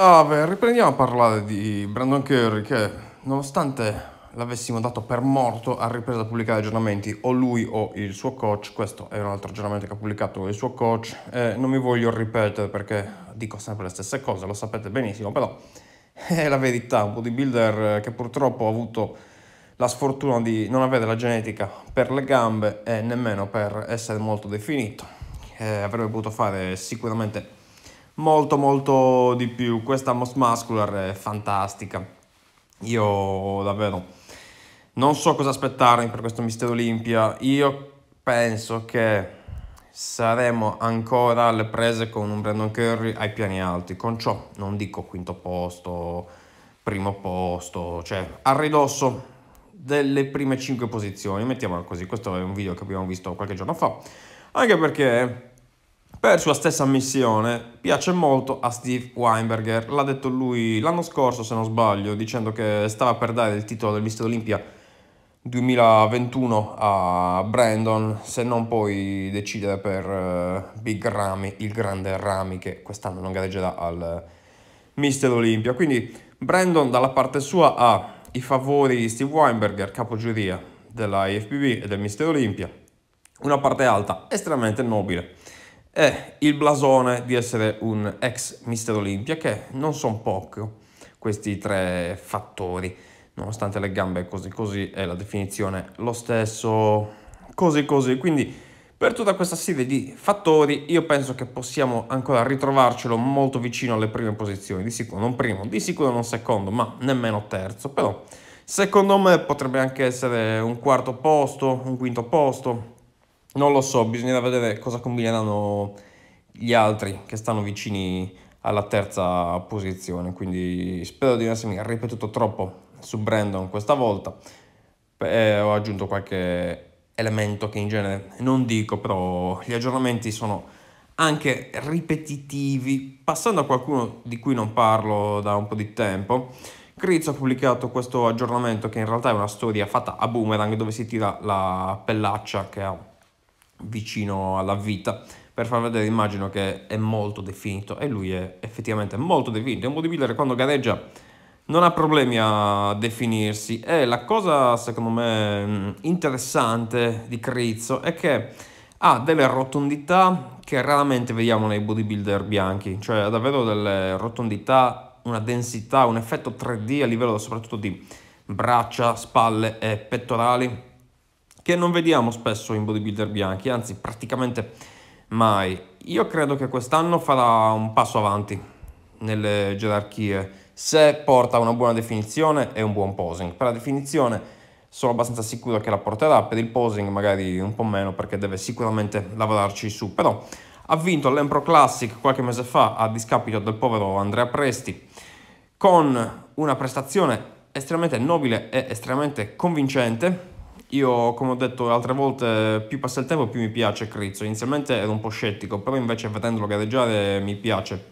Ah, beh, riprendiamo a parlare di Brandon Curry che, nonostante l'avessimo dato per morto, ha ripreso a pubblicare aggiornamenti o lui o il suo coach. Questo è un altro aggiornamento che ha pubblicato il suo coach. Eh, non mi voglio ripetere perché dico sempre le stesse cose, lo sapete benissimo, però è la verità. Un bodybuilder che purtroppo ha avuto la sfortuna di non avere la genetica per le gambe e nemmeno per essere molto definito. Eh, avrebbe potuto fare sicuramente molto molto di più. Questa Most Muscular è fantastica. Io davvero non so cosa aspettarmi per questo Mister Olimpia. Io penso che saremo ancora alle prese con un Brandon Curry ai piani alti. Con ciò non dico quinto posto, primo posto, cioè a ridosso delle prime 5 posizioni, mettiamola così, questo è un video che abbiamo visto qualche giorno fa, anche perché per sua stessa missione piace molto a Steve Weinberger, l'ha detto lui l'anno scorso se non sbaglio, dicendo che stava per dare il titolo del Mister Olimpia 2021 a Brandon, se non poi decidere per eh, Big Rami, il grande Rami che quest'anno non gareggerà al eh, Mister Olimpia. Quindi Brandon dalla parte sua ha i favori di Steve Weinberger, capogiuria della IFBB e del Mister Olimpia, una parte alta estremamente nobile e il blasone di essere un ex Mister Olimpia, che non sono poco questi tre fattori, nonostante le gambe così così è la definizione lo stesso, così così, quindi... Per tutta questa serie di fattori io penso che possiamo ancora ritrovarcelo molto vicino alle prime posizioni, di sicuro non primo, di sicuro non secondo, ma nemmeno terzo, però secondo me potrebbe anche essere un quarto posto, un quinto posto, non lo so, bisognerà vedere cosa combineranno gli altri che stanno vicini alla terza posizione, quindi spero di non essermi ripetuto troppo su Brandon questa volta. Eh, ho aggiunto qualche elemento che in genere non dico, però gli aggiornamenti sono anche ripetitivi. Passando a qualcuno di cui non parlo da un po' di tempo, Crizzo ha pubblicato questo aggiornamento che in realtà è una storia fatta a boomerang dove si tira la pellaccia che ha vicino alla vita per far vedere immagino che è molto definito e lui è effettivamente molto definito. È un bodybuilder quando gareggia non ha problemi a definirsi e la cosa secondo me mm, interessante di Crizzo è che ha delle rotondità che raramente vediamo nei bodybuilder bianchi, cioè ha davvero delle rotondità, una densità, un effetto 3D a livello soprattutto di braccia, spalle e pettorali che non vediamo spesso in bodybuilder bianchi, anzi praticamente mai. Io credo che quest'anno farà un passo avanti nelle gerarchie se porta una buona definizione e un buon posing. Per la definizione sono abbastanza sicuro che la porterà, per il posing magari un po' meno perché deve sicuramente lavorarci su, però ha vinto l'Empro Classic qualche mese fa a discapito del povero Andrea Presti con una prestazione estremamente nobile e estremamente convincente io, come ho detto altre volte, più passa il tempo più mi piace Crizzo. Inizialmente ero un po' scettico, però invece vedendolo gareggiare mi piace.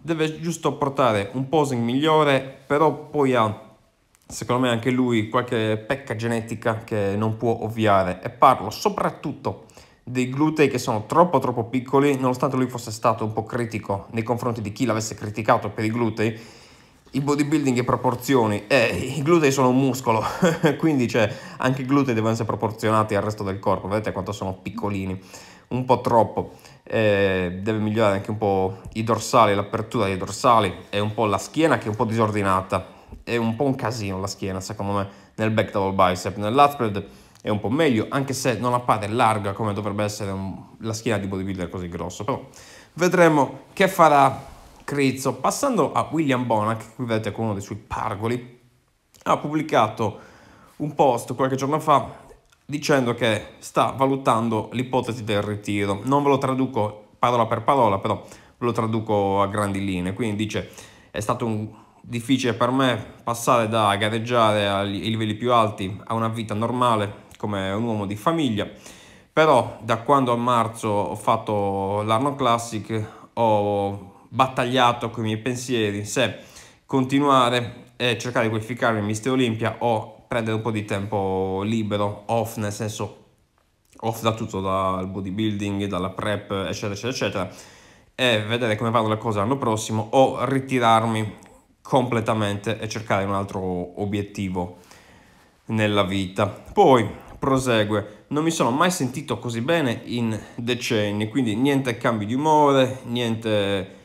Deve giusto portare un posing migliore, però poi ha, secondo me, anche lui qualche pecca genetica che non può ovviare. E parlo soprattutto dei glutei che sono troppo troppo piccoli, nonostante lui fosse stato un po' critico nei confronti di chi l'avesse criticato per i glutei il bodybuilding è proporzioni e eh, i glutei sono un muscolo, quindi cioè, anche i glutei devono essere proporzionati al resto del corpo, vedete quanto sono piccolini, un po' troppo. Eh, deve migliorare anche un po' i dorsali, l'apertura dei dorsali e un po' la schiena che è un po' disordinata, è un po' un casino la schiena secondo me nel back double bicep, nell'upspread è un po' meglio, anche se non appare larga come dovrebbe essere un... la schiena di bodybuilder così grosso, però vedremo che farà Crizzo. Passando a William Bonac, che qui vedete con uno dei suoi pargoli, ha pubblicato un post qualche giorno fa dicendo che sta valutando l'ipotesi del ritiro. Non ve lo traduco parola per parola, però ve lo traduco a grandi linee. Quindi dice, è stato un, difficile per me passare da gareggiare ai livelli più alti a una vita normale come un uomo di famiglia, però da quando a marzo ho fatto l'Arno classic ho battagliato con i miei pensieri se continuare e cercare di qualificare il Mister Olimpia o prendere un po' di tempo libero, off nel senso off da tutto, dal bodybuilding, dalla prep, eccetera, eccetera, eccetera, e vedere come vanno le cose l'anno prossimo o ritirarmi completamente e cercare un altro obiettivo nella vita. Poi prosegue, non mi sono mai sentito così bene in decenni, quindi niente cambi di umore, niente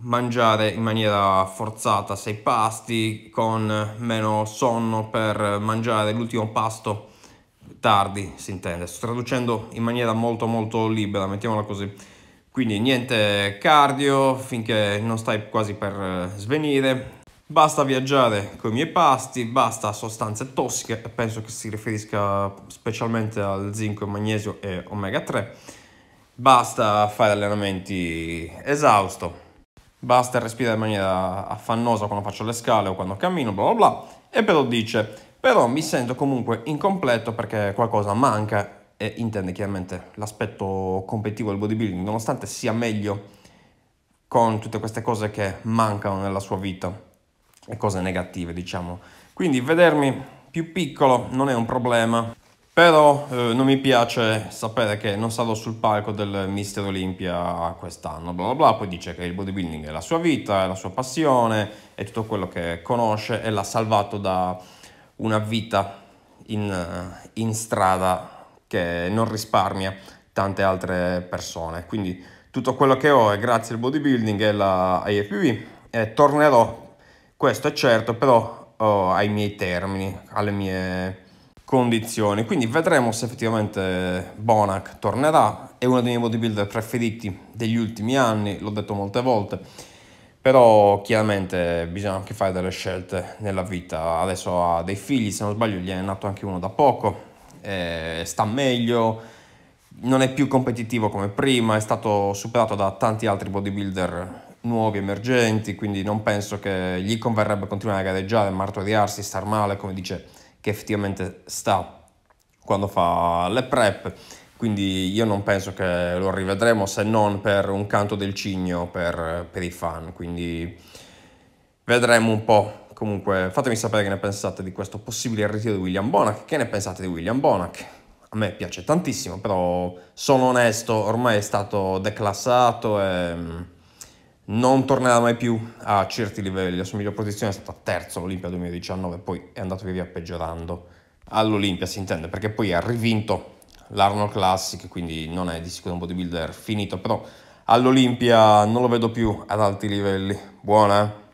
mangiare in maniera forzata sei pasti con meno sonno per mangiare l'ultimo pasto tardi, si intende. Sto traducendo in maniera molto molto libera, mettiamola così. Quindi niente cardio finché non stai quasi per eh, svenire. Basta viaggiare con i miei pasti, basta sostanze tossiche e penso che si riferisca specialmente al zinco, magnesio e omega 3. Basta fare allenamenti esausto basta respirare in maniera affannosa quando faccio le scale o quando cammino, bla bla bla. E però dice, però mi sento comunque incompleto perché qualcosa manca e intende chiaramente l'aspetto competitivo del bodybuilding, nonostante sia meglio con tutte queste cose che mancano nella sua vita e cose negative, diciamo. Quindi vedermi più piccolo non è un problema. Però eh, non mi piace sapere che non sarò sul palco del Mister Olimpia quest'anno, bla bla bla, poi dice che il bodybuilding è la sua vita, è la sua passione, è tutto quello che conosce e l'ha salvato da una vita in, eh, in strada che non risparmia tante altre persone. Quindi tutto quello che ho è grazie al bodybuilding e alla IFBB e tornerò, questo è certo, però oh, ai miei termini, alle mie condizioni. Quindi vedremo se effettivamente Bonac tornerà, è uno dei miei bodybuilder preferiti degli ultimi anni, l'ho detto molte volte, però chiaramente bisogna anche fare delle scelte nella vita. Adesso ha dei figli, se non sbaglio gli è nato anche uno da poco, eh, sta meglio, non è più competitivo come prima, è stato superato da tanti altri bodybuilder nuovi emergenti, quindi non penso che gli converrebbe continuare a gareggiare, martoriarsi, star male, come dice che effettivamente sta quando fa le prep. Quindi io non penso che lo rivedremo se non per un canto del cigno per, per i fan. Quindi vedremo un po'. Comunque fatemi sapere che ne pensate di questo possibile ritiro di William Bonac. Che ne pensate di William Bonac? A me piace tantissimo, però sono onesto, ormai è stato declassato e non tornerà mai più a certi livelli. La sua migliore posizione è stata terza all'Olimpia 2019, poi è andato via, via peggiorando. All'Olimpia si intende, perché poi ha rivinto l'Arnold Classic, quindi non è di sicuro un bodybuilder finito, però all'Olimpia non lo vedo più ad alti livelli. Buona, eh?